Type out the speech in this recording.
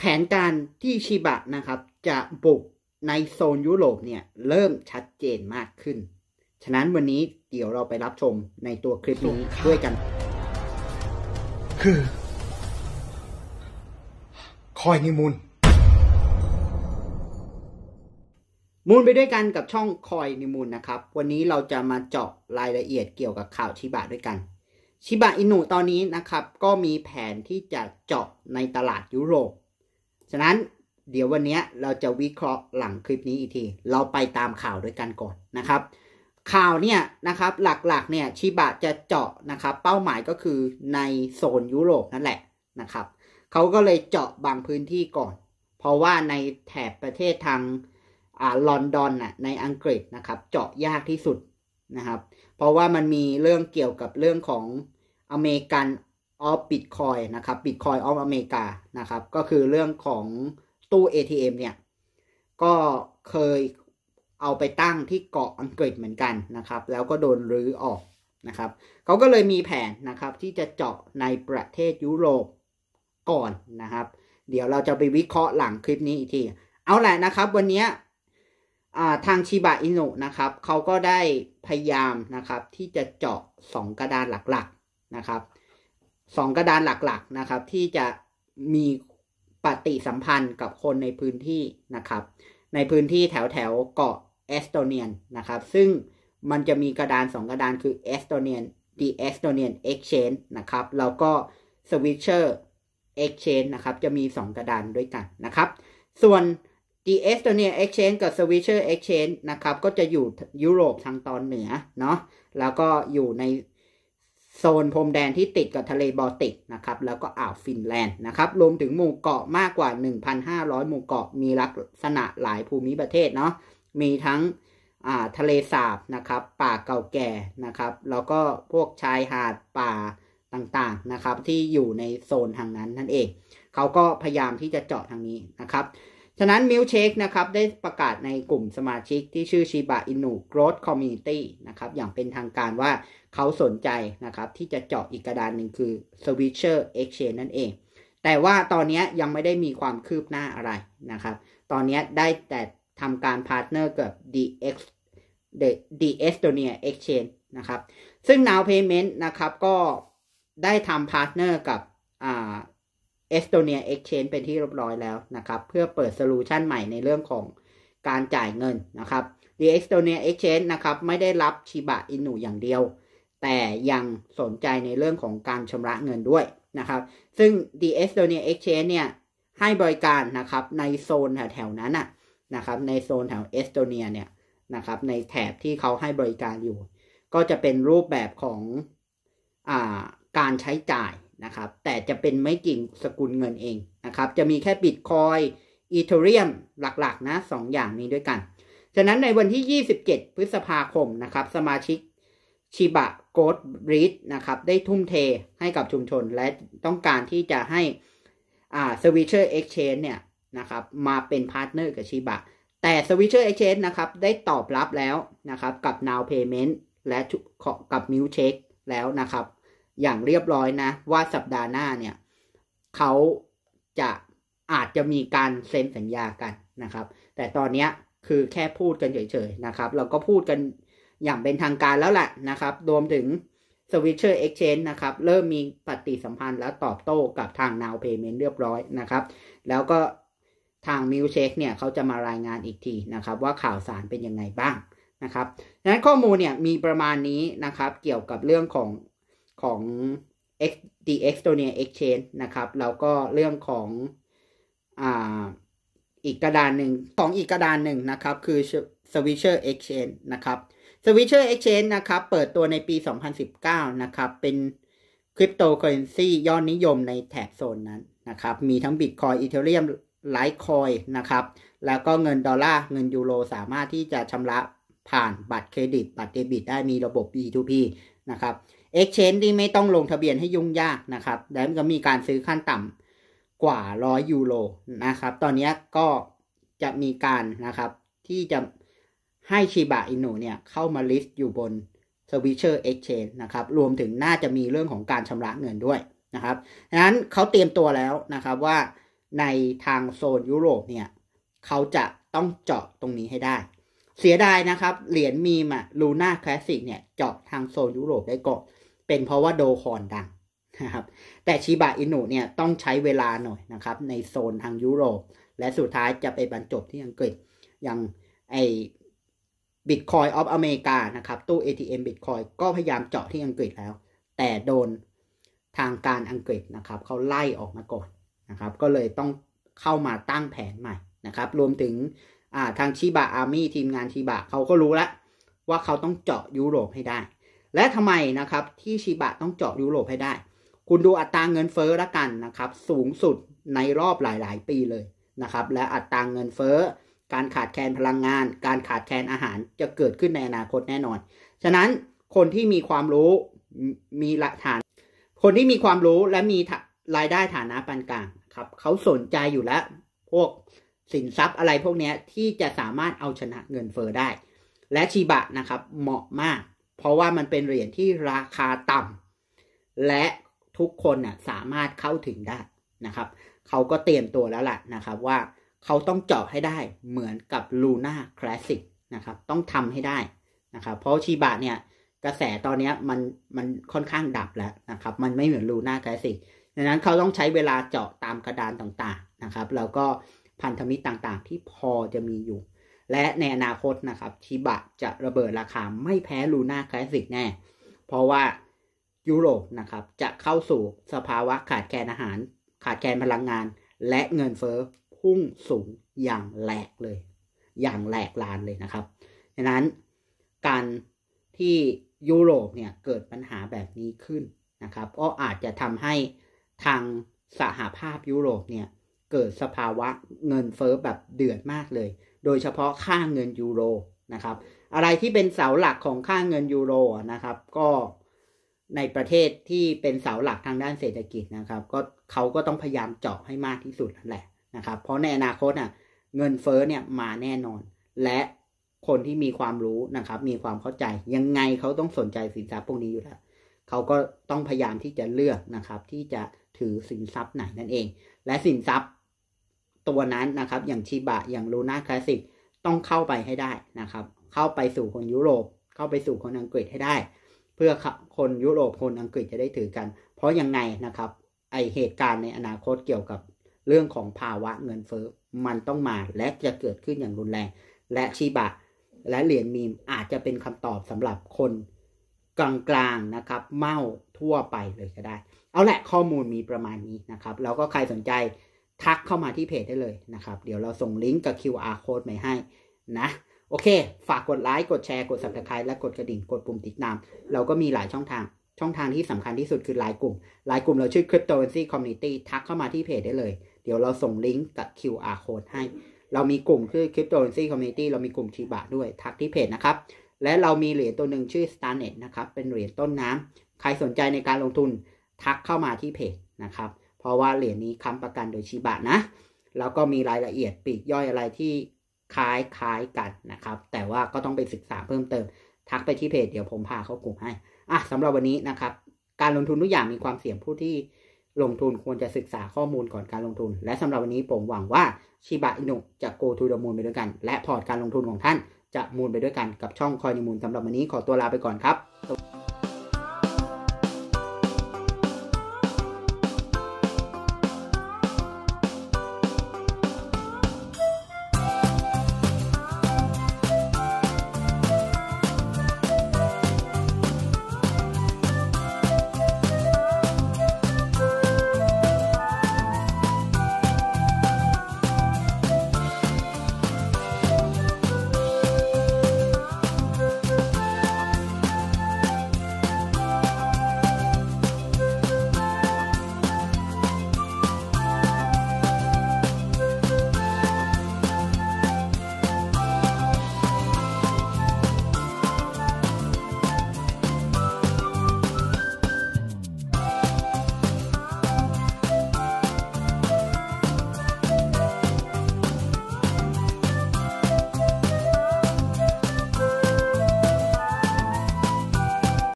แผนการที่ชิบะนะครับ จะบุกในโซนยุโรปเนี่ยเริ่มชัดเจนมากขึ้น ฉะนั้นวันนี้เดี๋ยวเราไปรับชมในตัวคลิปนี้ด้วยกัน คือ คอยนิมูลมูลไปด้วยกันกับช่องคอยนิมูลนะครับ วันนี้เราจะมาเจาะรายละเอียดเกี่ยวกับข่าวชิบะด้วยกันชิบะอินุตอนนี้นะครับ ก็มีแผนที่จะเจาะในตลาดยุโรปฉะนั้นเดี๋ยววันนี้เราจะวิเคราะห์หลังคลิปนี้อีกที เราไปตามข่าวด้วยกันก่อนนะครับ ข่าวเนี่ยนะครับหลักๆเนี่ยชิบะจะเจาะนะครับเป้าหมายก็คือในโซนยุโรปนั่นแหละนะครับเขาก็เลยเจาะบางพื้นที่ก่อน เพราะว่าในแถบประเทศทางอ่าลอนดอนน่ะ ในอังกฤษนะครับเจาะยากที่สุดนะครับ เพราะว่ามันมีเรื่องเกี่ยวกับเรื่องของอเมริกัน of Bitcoin นะครับ Bitcoin of America นะครับ ก็คือเรื่องของตู้ ATM เนี่ย ก็เคยเอาไปตั้งที่เกาะอังกฤษเหมือนกันนะครับ แล้วก็โดนรื้อออกนะครับ เขาก็เลยมีแผนนะครับ ที่จะเจาะในประเทศยุโรปก่อนนะครับ เดี๋ยวเราจะไปวิเคราะห์หลังคลิปนี้อีกที เอาแหละนะครับ วันนี้ทางชิบะอินุนะครับเขาก็ได้พยายามนะครับ ที่จะเจาะ 2 กระดานหลัก ๆนะครับสองกระดานหลักๆนะครับที่จะมีปฏิสัมพันธ์กับคนในพื้นที่นะครับในพื้นที่แถวแถวเกาะเอสโตเนียนนะครับซึ่งมันจะมีกระดานสองกระดานคือ Estonian The Estonian Exchange นะครับแล้วก็ Switcher Exchange นะครับจะมี 2 กระดานด้วยกันนะครับ ส่วน The Estonian Exchange กับ Switcher Exchange นะครับก็จะอยู่ยุโรปทางตอนเหนือเนาะแล้วก็อยู่ในโซนพรมแดนที่ติดกับทะเลบอลติกนะครับ แล้วก็อ่าวฟินแลนด์นะครับ รวมถึงหมู่เกาะมากกว่า 1,500 หมู่เกาะมีลักษณะหลายภูมิประเทศเนาะมีทั้งทะเลสาบนะครับ ป่าเก่าแก่นะครับ แล้วก็พวกชายหาดป่าต่างๆนะครับ ที่อยู่ในโซนทางนั้นนั่นเอง เขาก็พยายามที่จะเจาะทางนี้นะครับฉะนั้นมิลเชคนะครับ ได้ประกาศในกลุ่มสมาชิกที่ชื่อชิบะอินูโกรดคอมมิชชั่นะครับ อย่างเป็นทางการว่าเขาสนใจ นะครับ ที่จะเจาะอีกกระดานหนึ่งคือ Switcher Exchange นั่นเอง แต่ว่าตอนนี้ยังไม่ได้มีความคืบหน้าอะไรนะครับ ตอนนี้ได้แต่ทำการพาร์ทเนอร์กับ DX d e Estonia Exchange นะครับ ซึ่ง Now Payment นะครับ ก็ได้ทำพาร์ทเนอร์กับอ่าเอสโตเนียเอ็กชแนนเป็นที่เรียบร้อยแล้วนะ ครับ เพื่อเปิดโซลูชันใหม่ในเรื่องของการจ่ายเงินนะครับดีเอสโตเนียเอ็กชแนนะครับไม่ได้รับชิบะอินุอย่างเดียว แต่ยังสนใจในเรื่องของการชำระเงินด้วยนะครับ ซึ่งีเอสโตเนียเอ็กชแนนเนี่ยให้บริการนะครับ ในโซนแถวๆนั้นนะนะครับ ในโซนแถวเอสโตเนียเนี่ยนะครับในแถบที่เขาให้บริการอยู่ก็จะเป็นรูปแบบของอการใช้จ่ายนะครับ แต่จะเป็นไม่กิ่งสกุลเงินเองนะครับจะมีแค่บิตคอยอีเทเรียมหลัก ๆ นะสองอย่างนี้ด้วยกันฉะนั้นในวันที่ 27 พฤษภาคมนะครับ สมาชิกชิบะโกดบริดนะครับ ได้ทุ่มเทให้กับชุมชน และต้องการที่จะให้อ่าสวิเชอร์เอ็กชแนนเนี่ยนะครับ มาเป็นพาร์ทเนอร์กับชิบะแต่สวิเชอร์เอ็กชแนนนะครับ ได้ตอบรับแล้วนะครับกับ Now Payment และกับ m i l c h a k แล้วนะครับอย่างเรียบร้อยนะว่าสัปดาห์หน้าเนี่ยเขาจะอาจจะมีการเซ็นสัญญากันนะครับ แต่ตอนนี้คือแค่พูดกันเฉยๆนะครับ เราก็พูดกันอย่างเป็นทางการแล้วแหละนะครับรวมถึง Switcher Exchange นะครับ เริ่มมีปฏิสัมพันธ์และตอบโต้กับทาง Now Payment เรียบร้อยนะครับ แล้วก็ทางมิ h เชคเนี่ยเขาจะมารายงานอีกทีนะครับ ว่าข่าวสารเป็นยังไงบ้างนะครับดังนั้นข้อมูลเนี่ยมีประมาณนี้นะครับ เกี่ยวกับเรื่องของของ XDX ตัวเนี้ย Exchange นะครับ แล้วก็เรื่องของอ่าอีกกระดานหนึ่งของอีกกระดานหนึ่งนะครับ คือ Switcher Exchange นะครับ Switcher Exchange นะครับ เปิดตัวในปี 2019 นะครับ เป็นคริปโตเคอเรนซียอดนิยมในแถบโซนนั้นนะครับ มีทั้ง Bitcoin Ethereum ไลท์คอยนะครับ แล้วก็เงินดอลลาร์ เงินยูโร สามารถที่จะชำระผ่านบัตรเครดิตบัตรเดบิตได้มีระบบ P2P นะครับ Exchange ที่ไม่ต้องลงทะเบียนให้ยุ่งยากนะครับแล้วก็มีการซื้อขั้นต่ำกว่า 100ยูโรนะครับตอนนี้ก็จะมีการนะครับที่จะให้ชิบะอินนเนี่ยเข้ามาลิสต์อยู่บน s w i t c h e r Exchange นะครับรวมถึงน่าจะมีเรื่องของการชำระเงินด้วยนะครับดังนั้นเขาเตรียมตัวแล้วนะครับว่าในทางโซนยุโรปเนี่ยเขาจะต้องเจาะตรงนี้ให้ได้เสียดายนะครับ เหรียญมีมอะลูน่าคลาสสิกเนี่ยเจาะทางโซนยุโรปได้ก่อนเป็นเพราะว่าโดคอนดังนะครับ แต่ชิบะอินุเนี่ยต้องใช้เวลาหน่อยนะครับในโซนทางยุโรป และสุดท้ายจะไปบรรจบที่อังกฤษอย่างไอบิตคอยออฟอเมริกานะครับ ตู้ ATM บิตคอยก็พยายามเจาะที่อังกฤษแล้ว แต่โดนทางการอังกฤษนะครับ เขาไล่ออกมาก่อนนะครับ ก็เลยต้องเข้ามาตั้งแผนใหม่นะครับ รวมถึงอ่าทางชิบะอาร์มี่ทีมงานชิบะเขาก็รู้ละว่าเขาต้องเจาะยุโรปให้ได้ และทำไมนะครับ ที่ชิบะต้องเจาะยุโรปให้ได้ คุณดูอัตราเงินเฟ้อละกันนะครับ สูงสุดในรอบหลายๆ ปีเลยนะครับ และอัตราเงินเฟ้อการขาดแคลนพลังงาน การขาดแคลนอาหารจะเกิดขึ้นในอนาคตแน่นอน ฉะนั้นคนที่มีความรู้มีหลักฐาน คนที่มีความรู้และมีรายได้ฐานะปานกลางครับเขาสนใจอยู่แล้ว พวกสินทรัพย์อะไรพวกนี้ที่จะสามารถเอาชนะเงินเฟอ้อได้ และชีบะนะครับเหมาะมาก เพราะว่ามันเป็นเหรียญที่ราคาต่ำและทุกคนนะ่ะสามารถเข้าถึงได้นะครับ เขาก็เตรียมตัวแล้วล่ะนะครับ ว่าเขาต้องเจาะให้ได้เหมือนกับลูน่าคลาสสิกนะครับต้องทำให้ได้นะครับ เพราะชีบะเนี่ย กระแสตอนนี้มันมันค่อนข้างดับแล้วนะครับมันไม่เหมือนลูน่าคลาสสิกดังนั้นเขาต้องใช้เวลาเจาะตามกระดานต่างๆนะครับ แล้วก็พันธมิตรต่างๆ ที่พอจะมีอยู่ และในอนาคตนะครับชิบะจะระเบิดราคาไม่แพ้ลูน่าคลาสสิกแน่ เพราะว่ายุโรปนะครับจะเข้าสู่สภาวะขาดแคลนอาหาร ขาดแคลนพลังงาน และเงินเฟ้อพุ่งสูงอย่างแหลกเลย อย่างแหลกลานเลยนะครับดังนั้นการที่ยุโรปเนี่ยเกิดปัญหาแบบนี้ขึ้นนะครับก็อาจจะทำให้ทางสหภาพยุโรปเนี่ยเกิดสภาวะเงินเฟอ้อแบบเดือดมากเลย โดยเฉพาะค่าเงินยูโรนะครับ อะไรที่เป็นเสาหลักของค่าเงินยูโรนะครับ ก็ในประเทศที่เป็นเสาหลักทางด้านเศรษฐกิจนะครับ ก็เขาก็ต้องพยายามเจาะให้มากที่สุดนั่นแหละนะครับ เพราะในอนาคตอ่ะเงินเฟอ้อเนี่ยมาแน่นอน และคนที่มีความรู้นะครับ มีความเข้าใจยังไงเขาต้องสนใจสินทรัพย์พวกนี้อยู่แล้วเขาก็ต้องพยายามที่จะเลือกนะครับ ที่จะถือสินทรัพย์ไหนนั่นเอง และสินทรัพย์ตัวนั้นนะครับอย่างชิบะอย่างลูน่าคลาสสิกต้องเข้าไปให้ได้นะครับเข้าไปสู่คนยุโรป เข้าไปสู่คนอังกฤษให้ได้ เพื่อคนยุโรปคนอังกฤษจะได้ถือกัน เพราะยังไงนะครับไอเหตุการณ์ในอนาคตเกี่ยวกับเรื่องของภาวะเงินเฟ้อมันต้องมาและจะเกิดขึ้นอย่างรุนแรง และชีบะและเหรียญมีมอาจจะเป็นคำตอบสำหรับคนกลาง ๆ นะครับเมาทั่วไปเลยก็ได้เอาแหละข้อมูลมีประมาณนี้นะครับ แล้วก็ใครสนใจทักเข้ามาที่เพจได้เลยนะครับ เดี๋ยวเราส่งลิงก์กับ QR code มาให้นะ โอเค ฝากกดไลค์กดแชร์กด subscribe และกดกระดิ่งกดปุ่มติดตามเราก็มีหลายช่องทางช่องทางที่สำคัญที่สุดคือไลน์กลุ่มไลน์กลุ่มเราชื่อ Cryptocurrency Community ทักเข้ามาที่เพจได้เลย เดี๋ยวเราส่งลิงก์กับ QR code ให้ เรามีกลุ่มคือ Cryptocurrency Community เรามีกลุ่มชีบะด้วย ทักที่เพจนะครับ และเรามีเหรียญตัวหนึ่งชื่อ Starnet นะครับเป็นเหรียญต้นน้ำใครสนใจในการลงทุนทักเข้ามาที่เพจนะครับเพราะว่าเหรียญนี้ค้ำประกันโดยชิบะนะ แล้วก็มีรายละเอียดปีกย่อยอะไรที่คล้ายคล้ายกันนะครับ แต่ว่าก็ต้องไปศึกษาเพิ่มเติม ทักไปที่เพจเดี๋ยวผมพาเข้ากลุ่มให้อ่ะสำหรับวันนี้นะครับการลงทุนทุกอย่างมีความเสี่ยงผู้ที่ลงทุนควรจะศึกษาข้อมูลก่อนการลงทุน และสำหรับวันนี้ผมหวังว่าชิบะอินุจะโกทูดมูลไปด้วยกัน และพอร์ตการลงทุนของท่านจะมูลไปด้วยกันกับช่องคอยนิมูลสำหรับวันนี้ขอตัวลาไปก่อนครับ